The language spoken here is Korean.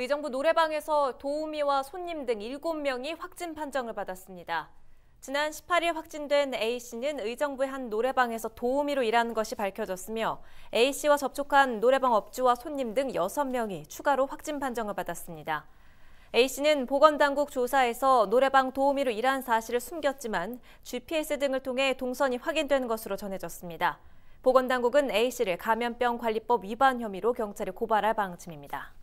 의정부 노래방에서 도우미와 손님 등 7명이 확진 판정을 받았습니다. 지난 18일 확진된 A씨는 의정부의 한 노래방에서 도우미로 일한 것이 밝혀졌으며 A씨와 접촉한 노래방 업주와 손님 등 6명이 추가로 확진 판정을 받았습니다. A씨는 보건당국 조사에서 노래방 도우미로 일한 사실을 숨겼지만 GPS 등을 통해 동선이 확인된 것으로 전해졌습니다. 보건당국은 A씨를 감염병 관리법 위반 혐의로 경찰에 고발할 방침입니다.